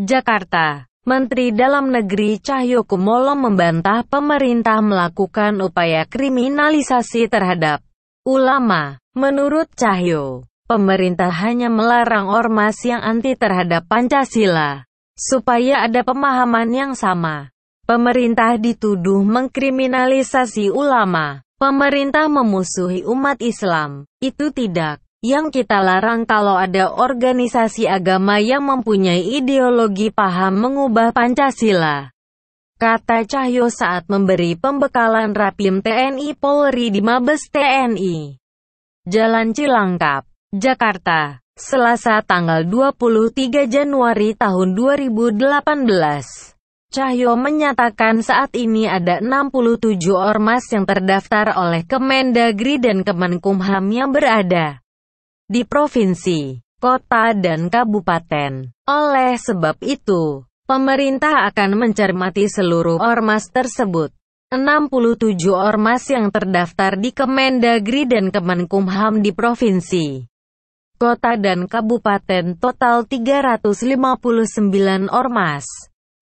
Jakarta. Menteri Dalam Negeri Cahyokumolo membantah pemerintah melakukan upaya kriminalisasi terhadap ulama. Menurut Cahyo, pemerintah hanya melarang ormas yang anti terhadap Pancasila, supaya ada pemahaman yang sama. Pemerintah dituduh mengkriminalisasi ulama. Pemerintah memusuhi umat Islam. Itu tidak yang kita larang kalau ada organisasi agama yang mempunyai ideologi paham mengubah Pancasila. Kata Cahyo saat memberi pembekalan Rapim TNI Polri di Mabes TNI. Jalan Cilangkap, Jakarta, Selasa tanggal 23 Januari tahun 2018. Cahyo menyatakan saat ini ada 67 ormas yang terdaftar oleh Kemendagri dan Kemenkumham yang berada di provinsi, kota dan kabupaten. Oleh sebab itu, pemerintah akan mencermati seluruh ormas tersebut. 67 ormas yang terdaftar di Kemendagri dan Kemenkumham di provinsi, kota dan kabupaten total 359 ormas.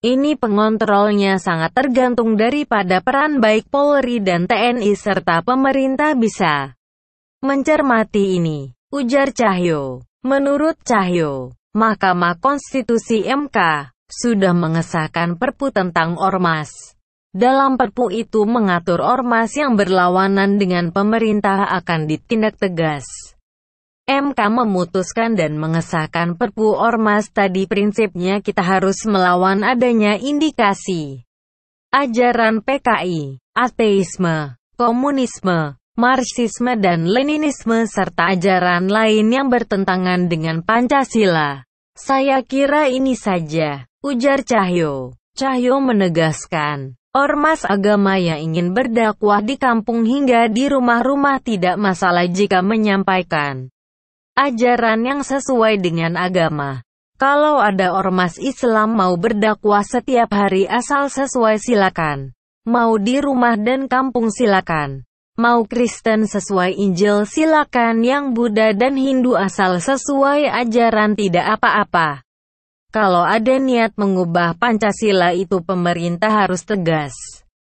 Ini pengontrolnya sangat tergantung daripada peran baik Polri dan TNI serta pemerintah bisa mencermati ini. Ujar Cahyo. Menurut Cahyo, Mahkamah Konstitusi MK sudah mengesahkan perpu tentang ormas. Dalam perpu itu mengatur ormas yang berlawanan dengan pemerintah akan ditindak tegas. MK memutuskan dan mengesahkan perpu ormas tadi prinsipnya kita harus melawan adanya indikasi. Ajaran PKI, ateisme, komunisme, Marxisme dan Leninisme serta ajaran lain yang bertentangan dengan Pancasila. Saya kira ini saja, ujar Cahyo. Cahyo menegaskan, ormas agama yang ingin berdakwah di kampung hingga di rumah-rumah tidak masalah jika menyampaikan ajaran yang sesuai dengan agama. Kalau ada ormas Islam mau berdakwah setiap hari asal sesuai silakan. Mau di rumah dan kampung silakan. Mau Kristen sesuai Injil silakan yang Buddha dan Hindu asal sesuai ajaran tidak apa-apa. Kalau ada niat mengubah Pancasila itu pemerintah harus tegas.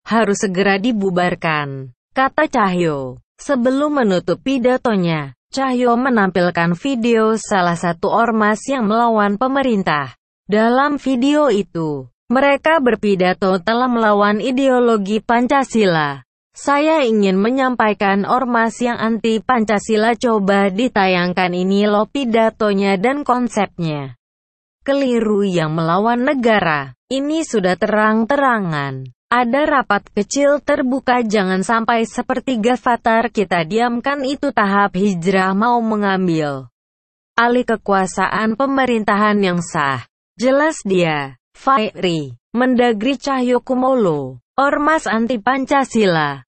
Harus segera dibubarkan, kata Cahyo. Sebelum menutup pidatonya, Cahyo menampilkan video salah satu ormas yang melawan pemerintah. Dalam video itu, mereka berpidato telah melawan ideologi Pancasila. Saya ingin menyampaikan ormas yang anti Pancasila coba ditayangkan ini lo pidatonya dan konsepnya. Keliru yang melawan negara. Ini sudah terang-terangan. Ada rapat kecil terbuka jangan sampai seperti gafatar kita diamkan itu tahap hijrah mau mengambil. Alih kekuasaan pemerintahan yang sah. Jelas dia, Fahri. Mendagri Cahyokumolo, Ormas Anti Pancasila,